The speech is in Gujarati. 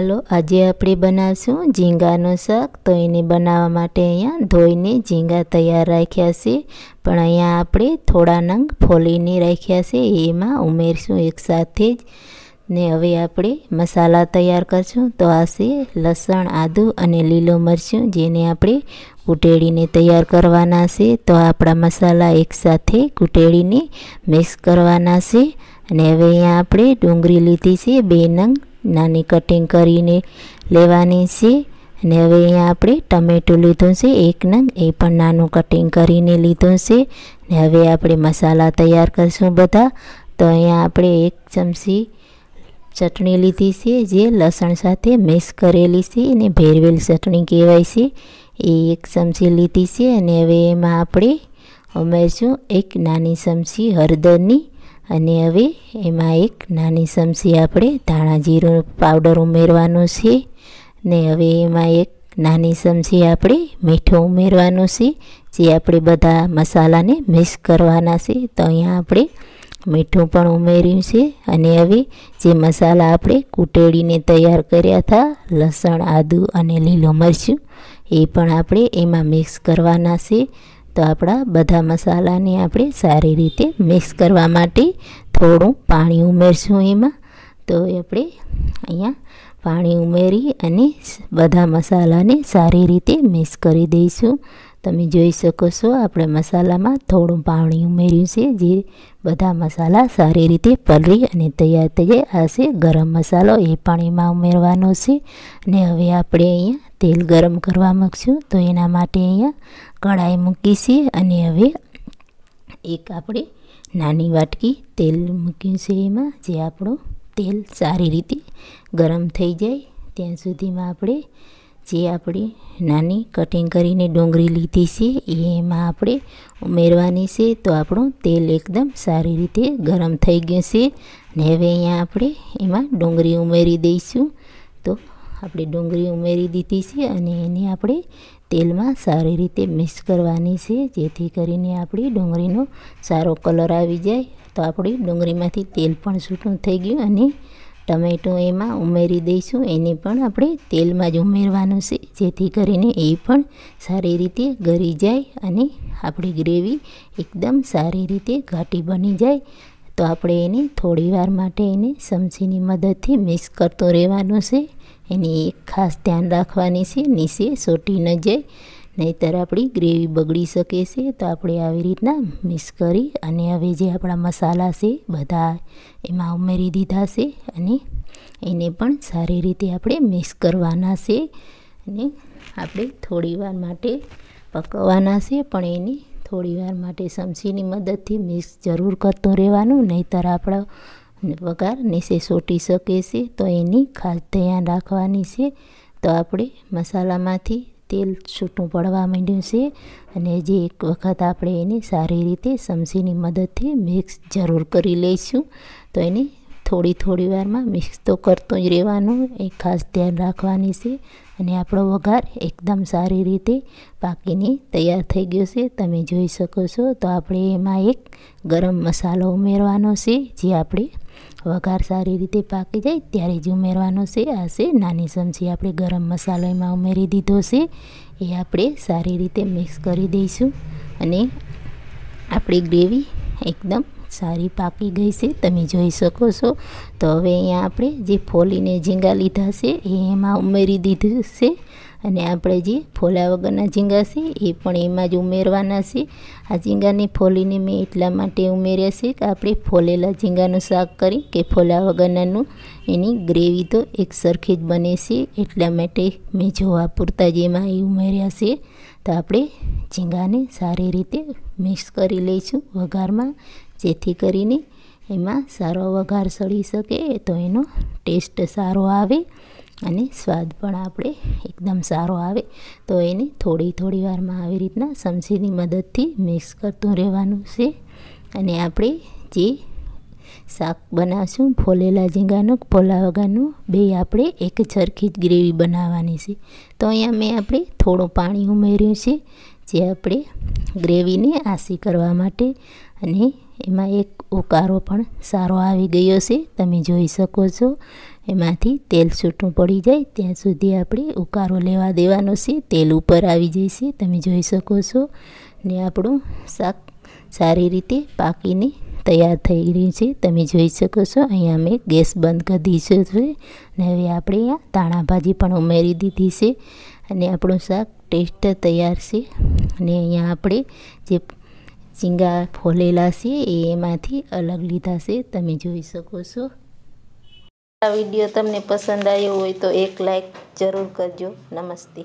હાલો આજે આપણે બનાવશું ઝીંગાનું શાક તો એને બનાવવા માટે અહીંયા ધોઈને ઝીંગા તૈયાર રાખ્યા છે પણ અહીંયા આપણે થોડા નંગ ફોલીને રાખ્યા છે એમાં ઉમેરશું એકસાથે જ ને હવે આપણે મસાલા તૈયાર કરશું તો આ છે લસણ આદું અને લીલો મરચું જેને આપણે કૂટેડીને તૈયાર કરવાના છે તો આપણા મસાલા એકસાથે કૂટેડીને મિક્સ કરવાના છે અને હવે અહીંયા આપણે ડુંગળી લીધી છે બે નંગ નાની કટિંગ કરીને લેવાની છે અને હવે અહીંયા આપણે ટમેટું લીધું છે એક નંગ એ પણ નાનું કટિંગ કરીને લીધું છે ને હવે આપણે મસાલા તૈયાર કરશું બધા તો અહીંયા આપણે એક ચમચી ચટણી લીધી છે જે લસણ સાથે મિક્સ કરેલી છે અને ભેરવેલ ચટણી કહેવાય છે એ એક ચમચી લીધી છે અને હવે એમાં આપણે ઉમેરશું એક નાની ચમચી હળદરની અને હવે એમાં એક નાની ચમચી આપણે ધાણા જીરું પાવડર ઉમેરવાનો છે ને હવે એમાં એક નાની ચમચી આપણે મીઠું ઉમેરવાનું છે જે આપણે બધા મસાલાને મિક્સ કરવાના છે તો અહીંયા આપણે મીઠું પણ ઉમેર્યું છે અને હવે જે મસાલા આપણે કૂટેડીને તૈયાર કર્યા હતા લસણ આદું અને લીલું મરચું એ પણ આપણે એમાં મિક્સ કરવાના છે તો આપણા બધા મસાલાને આપણે સારી રીતે મિક્સ કરવા માટે થોડું પાણી ઉમેરશું એમાં તો આપણે અહીંયા પાણી ઉમેરી અને બધા મસાલાને સારી રીતે મિક્સ કરી દઈશું તમે જોઈ શકો છો આપણે મસાલામાં થોડું પાણી ઉમેર્યું છે જે બધા મસાલા સારી રીતે પલળી અને તૈયાર થઈ જાય આ છે ગરમ મસાલો એ પાણીમાં ઉમેરવાનો છે અને હવે આપણે અહીંયા તેલ ગરમ કરવા મૂકશું તો એના માટે અહીંયા કઢાઈ મૂકી છે અને હવે એક આપણે નાની વાટકી તેલ મૂક્યું છે એમાં જે આપણું તેલ સારી રીતે ગરમ થઈ જાય ત્યાં સુધીમાં આપણે જે આપણી નાની કટિંગ કરીને ડુંગળી લીધી છે એ એમાં આપણે ઉમેરવાની છે તો આપણું તેલ એકદમ સારી રીતે ગરમ થઈ ગયું છે ને હવે અહીંયા આપણે એમાં ડુંગળી ઉમેરી દઈશું તો આપણે ડુંગળી ઉમેરી દીધી છે અને એને આપણે તેલમાં સારી રીતે મિક્સ કરવાની છે જેથી કરીને આપણી ડુંગળીનો સારો કલર આવી જાય તો આપણી ડુંગળીમાંથી તેલ પણ છૂટું થઈ ગયું અને ટમેટું એમાં ઉમેરી દઈશું એને પણ આપણે તેલમાં જ ઉમેરવાનું છે જેથી કરીને એ પણ સારી રીતે ગરી જાય અને આપણી ગ્રેવી એકદમ સારી રીતે ઘાટી બની જાય તો આપણે એને થોડી વાર માટે એને ચમચીની મદદથી મિક્સ કરતો રહેવાનું છે એની એક ખાસ ધ્યાન રાખવાની છે નીચે સોટી ન જાય નહીંતર આપણી ગ્રેવી બગડી શકે છે તો આપણે આવી રીતના મિક્સ કરી અને હવે જે આપણા મસાલા છે બધા એમાં ઉમેરી દીધા છે અને એને પણ સારી રીતે આપણે મિક્સ કરવાના છે અને આપણે થોડીવાર માટે પકવવાના છે પણ એને થોડીવાર માટે ચમચીની મદદથી મિક્સ જરૂર કરતું રહેવાનું નહીંતર આપણો વઘાર નીચે સોટી શકે છે તો એની ખાસ ધ્યાન રાખવાની છે તો આપણે મસાલામાંથી તેલ છૂટું પડવા માંડ્યું છે અને જે એક વખત આપણે એને સારી રીતે સમસીની મદદથી મિક્સ જરૂર કરી લઈશું તો એને થોડી થોડી વારમાં મિક્સ તો કરતું જ રહેવાનું એ ખાસ ધ્યાન રાખવાની છે અને આપણો વઘાર એકદમ સારી રીતે પાકીને તૈયાર થઈ ગયો છે તમે જોઈ શકો છો તો આપણે એમાં એક ગરમ મસાલો ઉમેરવાનો છે જે આપણે વઘાર સારી રીતે પાકી જાય ત્યારે જ ઉમેરવાનો છે આ છે નાની ચમચી આપણે ગરમ મસાલો એમાં ઉમેરી દીધો છે એ આપણે સારી રીતે મિક્સ કરી દઈશું અને આપણી ગ્રેવી એકદમ સારી પાકી ગઈ છે તમે જોઈ શકો છો તો હવે અહીંયા આપણે જે ફોલીને ઝીંગા લીધા છે એ એમાં ઉમેરી દીધું છે અને આપણે જે ફોલા વગરના ઝીંગા છે એ પણ એમાં જ ઉમેરવાના છે આ ઝીંગાને ફોલીને મેં એટલા માટે ઉમેર્યા છે કે આપણે ફોલેલા ઝીંગાનું શાક કરી કે ફોલા વગરનાનું એની ગ્રેવી તો એક સરખી જ બને છે એટલા માટે મેં જોવા પૂરતા જ એમાં એ ઉમેર્યા છે તો આપણે ઝીંગાને સારી રીતે મિક્સ કરી લઈશું વઘારમાં જેથી કરીને એમાં સારો વઘાર સળી શકે તો એનો ટેસ્ટ સારો આવે અને સ્વાદ પણ આપણે એકદમ સારો આવે તો એને થોડી થોડી વારમાં આવી રીતના ચમચીની મદદથી મિક્સ કરતું રહેવાનું છે અને આપણે જે શાક બનાવશું ફોલેલા ઝીંગાનું ફોલા વગરનું બે આપણે એક ચરખી જ ગ્રેવી બનાવવાની છે તો અહીંયા મેં આપણે થોડું પાણી ઉમેર્યું છે જે આપણે ગ્રેવીને આસી કરવા માટે અને એમાં એક ઉકારો પણ સારો આવી ગયો છે તમે જોઈ શકો છો એમાંથી તેલ છૂટું પડી જાય ત્યાં સુધી આપણે ઉકારો લેવા દેવાનો છે તેલ ઉપર આવી જશે તમે જોઈ શકો છો ને આપણું શાક સારી રીતે પાકીને તૈયાર થઈ રહ્યું છે તમે જોઈ શકો છો અહીંયા મેં ગેસ બંધ કરી દીધો છે ને હવે આપણે અહીંયા ધાણાભાજી પણ ઉમેરી દીધી છે અને આપણું શાક ટેસ્ટ તૈયાર છે અને અહીંયા આપણે જે ઝીંગા ફોલેલા છે એ એમાંથી અલગ લીધા છે તમે જોઈ શકો છો આ વિડીયો તમને પસંદ આવ્યો હોય તો એક લાઈક જરૂર કરજો નમસ્તે